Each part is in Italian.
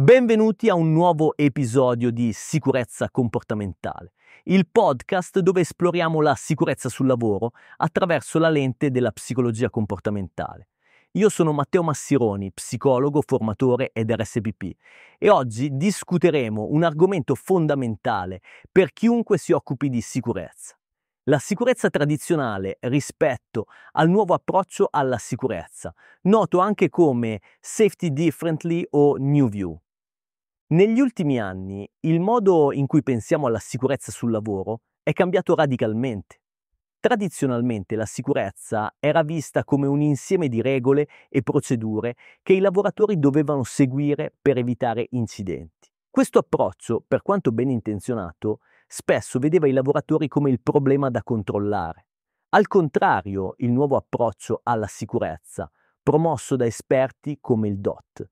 Benvenuti a un nuovo episodio di Sicurezza comportamentale, il podcast dove esploriamo la sicurezza sul lavoro attraverso la lente della psicologia comportamentale. Io sono Matteo Massironi, psicologo, formatore ed RSPP e oggi discuteremo un argomento fondamentale per chiunque si occupi di sicurezza. La sicurezza tradizionale rispetto al nuovo approccio alla sicurezza, noto anche come safety differently o new view. Negli ultimi anni il modo in cui pensiamo alla sicurezza sul lavoro è cambiato radicalmente. Tradizionalmente la sicurezza era vista come un insieme di regole e procedure che i lavoratori dovevano seguire per evitare incidenti. Questo approccio, per quanto ben intenzionato, spesso vedeva i lavoratori come il problema da controllare. Al contrario, il nuovo approccio alla sicurezza, promosso da esperti come il DOT,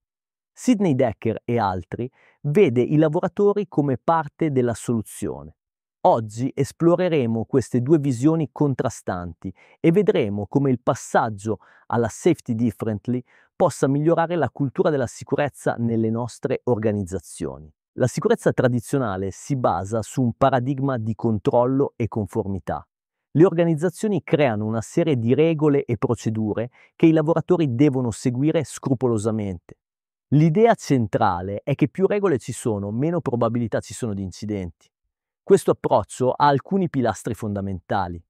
Sidney Decker e altri vede i lavoratori come parte della soluzione. Oggi esploreremo queste due visioni contrastanti e vedremo come il passaggio alla safety differently possa migliorare la cultura della sicurezza nelle nostre organizzazioni. La sicurezza tradizionale si basa su un paradigma di controllo e conformità. Le organizzazioni creano una serie di regole e procedure che i lavoratori devono seguire scrupolosamente. L'idea centrale è che più regole ci sono, meno probabilità ci sono di incidenti. Questo approccio ha alcuni pilastri fondamentali.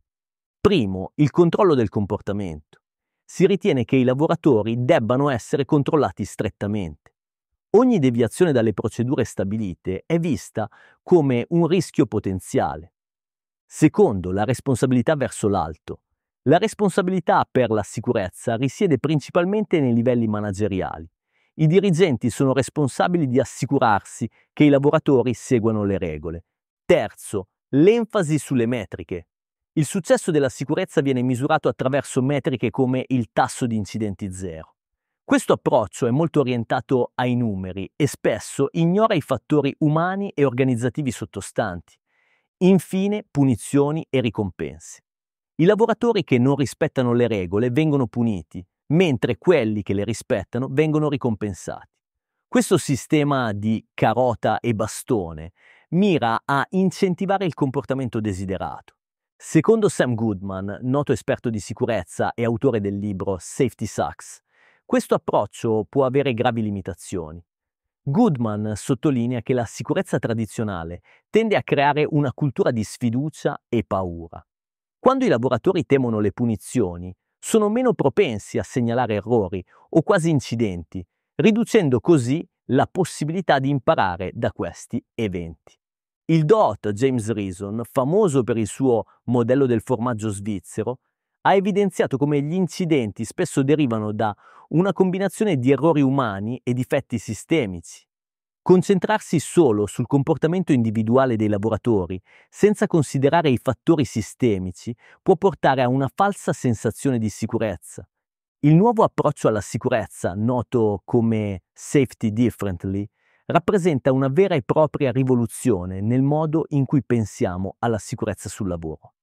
Primo, il controllo del comportamento. Si ritiene che i lavoratori debbano essere controllati strettamente. Ogni deviazione dalle procedure stabilite è vista come un rischio potenziale. Secondo, la responsabilità verso l'alto. La responsabilità per la sicurezza risiede principalmente nei livelli manageriali. I dirigenti sono responsabili di assicurarsi che i lavoratori seguano le regole. Terzo, l'enfasi sulle metriche. Il successo della sicurezza viene misurato attraverso metriche come il tasso di incidenti zero. Questo approccio è molto orientato ai numeri e spesso ignora i fattori umani e organizzativi sottostanti. Infine, punizioni e ricompense. I lavoratori che non rispettano le regole vengono puniti, mentre quelli che le rispettano vengono ricompensati. Questo sistema di carota e bastone mira a incentivare il comportamento desiderato. Secondo Sam Goodman, noto esperto di sicurezza e autore del libro Safety Sucks, questo approccio può avere gravi limitazioni. Goodman sottolinea che la sicurezza tradizionale tende a creare una cultura di sfiducia e paura. Quando i lavoratori temono le punizioni, sono meno propensi a segnalare errori o quasi incidenti, riducendo così la possibilità di imparare da questi eventi. Il DOT James Reason, famoso per il suo modello del formaggio svizzero, ha evidenziato come gli incidenti spesso derivano da una combinazione di errori umani e difetti sistemici, Concentrarsi solo sul comportamento individuale dei lavoratori, senza considerare i fattori sistemici, può portare a una falsa sensazione di sicurezza. Il nuovo approccio alla sicurezza, noto come Safety Differently, rappresenta una vera e propria rivoluzione nel modo in cui pensiamo alla sicurezza sul lavoro.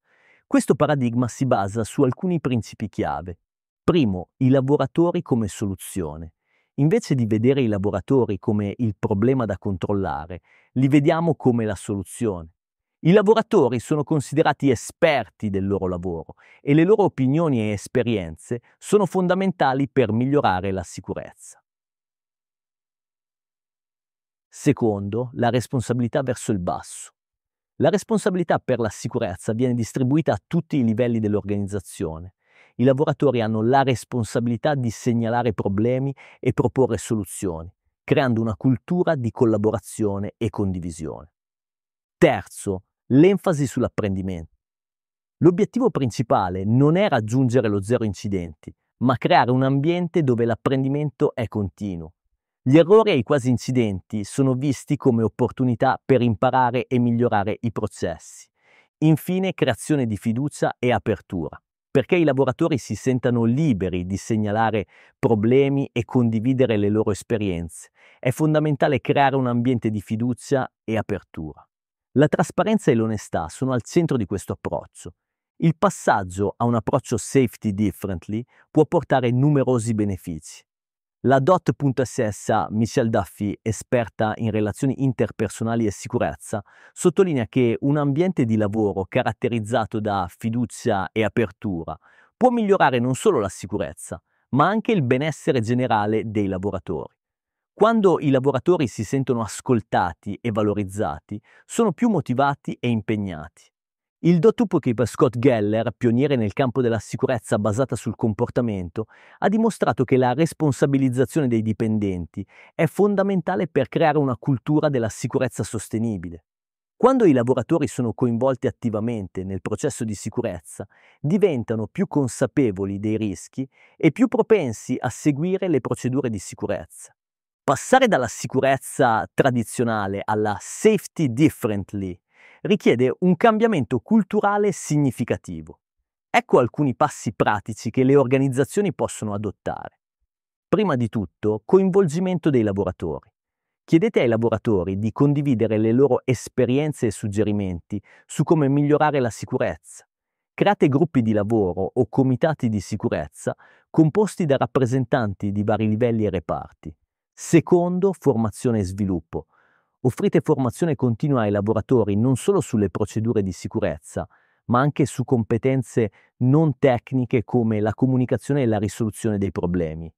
Questo paradigma si basa su alcuni principi chiave. Primo, i lavoratori come soluzione. Invece di vedere i lavoratori come il problema da controllare, li vediamo come la soluzione. I lavoratori sono considerati esperti del loro lavoro e le loro opinioni e esperienze sono fondamentali per migliorare la sicurezza. Secondo, la responsabilità verso il basso. La responsabilità per la sicurezza viene distribuita a tutti i livelli dell'organizzazione. I lavoratori hanno la responsabilità di segnalare problemi e proporre soluzioni, creando una cultura di collaborazione e condivisione. Terzo, l'enfasi sull'apprendimento. L'obiettivo principale non è raggiungere lo zero incidenti, ma creare un ambiente dove l'apprendimento è continuo. Gli errori e i quasi incidenti sono visti come opportunità per imparare e migliorare i processi. Infine, creazione di fiducia e apertura perché i lavoratori si sentano liberi di segnalare problemi e condividere le loro esperienze. È fondamentale creare un ambiente di fiducia e apertura. La trasparenza e l'onestà sono al centro di questo approccio. Il passaggio a un approccio safety differently può portare numerosi benefici. La DOT.SS, Michelle Duffy, esperta in relazioni interpersonali e sicurezza, sottolinea che un ambiente di lavoro caratterizzato da fiducia e apertura può migliorare non solo la sicurezza, ma anche il benessere generale dei lavoratori. Quando i lavoratori si sentono ascoltati e valorizzati, sono più motivati e impegnati. Il dottopukeeper Scott Geller, pioniere nel campo della sicurezza basata sul comportamento, ha dimostrato che la responsabilizzazione dei dipendenti è fondamentale per creare una cultura della sicurezza sostenibile. Quando i lavoratori sono coinvolti attivamente nel processo di sicurezza, diventano più consapevoli dei rischi e più propensi a seguire le procedure di sicurezza. Passare dalla sicurezza tradizionale alla safety differently richiede un cambiamento culturale significativo. Ecco alcuni passi pratici che le organizzazioni possono adottare. Prima di tutto, coinvolgimento dei lavoratori. Chiedete ai lavoratori di condividere le loro esperienze e suggerimenti su come migliorare la sicurezza. Create gruppi di lavoro o comitati di sicurezza composti da rappresentanti di vari livelli e reparti. Secondo, formazione e sviluppo. Offrite formazione continua ai lavoratori non solo sulle procedure di sicurezza, ma anche su competenze non tecniche come la comunicazione e la risoluzione dei problemi.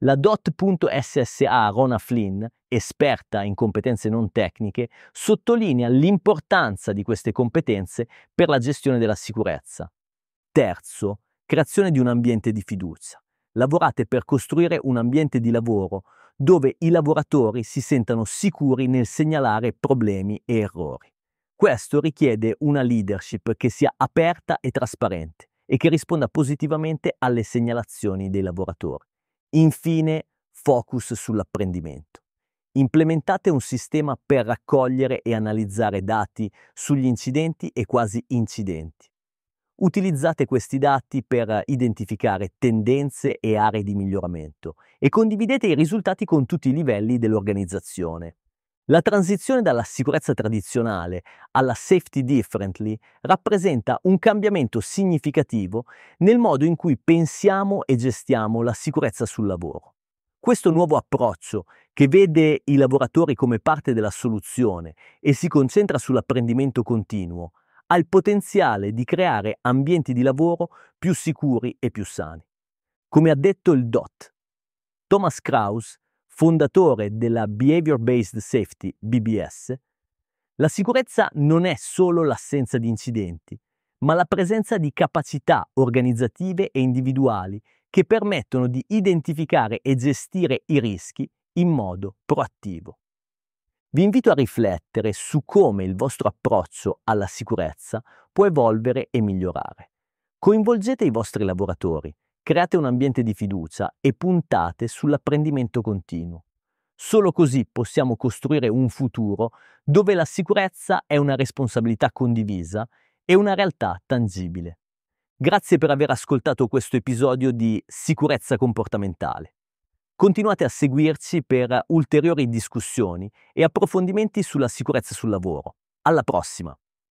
La DOT.SSA Rona Flynn, esperta in competenze non tecniche, sottolinea l'importanza di queste competenze per la gestione della sicurezza. Terzo, creazione di un ambiente di fiducia. Lavorate per costruire un ambiente di lavoro dove i lavoratori si sentano sicuri nel segnalare problemi e errori. Questo richiede una leadership che sia aperta e trasparente e che risponda positivamente alle segnalazioni dei lavoratori. Infine, focus sull'apprendimento. Implementate un sistema per raccogliere e analizzare dati sugli incidenti e quasi incidenti Utilizzate questi dati per identificare tendenze e aree di miglioramento e condividete i risultati con tutti i livelli dell'organizzazione. La transizione dalla sicurezza tradizionale alla safety differently rappresenta un cambiamento significativo nel modo in cui pensiamo e gestiamo la sicurezza sul lavoro. Questo nuovo approccio, che vede i lavoratori come parte della soluzione e si concentra sull'apprendimento continuo, ha il potenziale di creare ambienti di lavoro più sicuri e più sani. Come ha detto il DOT, Thomas Kraus, fondatore della Behavior Based Safety, BBS, la sicurezza non è solo l'assenza di incidenti, ma la presenza di capacità organizzative e individuali che permettono di identificare e gestire i rischi in modo proattivo. Vi invito a riflettere su come il vostro approccio alla sicurezza può evolvere e migliorare. Coinvolgete i vostri lavoratori, create un ambiente di fiducia e puntate sull'apprendimento continuo. Solo così possiamo costruire un futuro dove la sicurezza è una responsabilità condivisa e una realtà tangibile. Grazie per aver ascoltato questo episodio di Sicurezza comportamentale. Continuate a seguirci per ulteriori discussioni e approfondimenti sulla sicurezza sul lavoro. Alla prossima!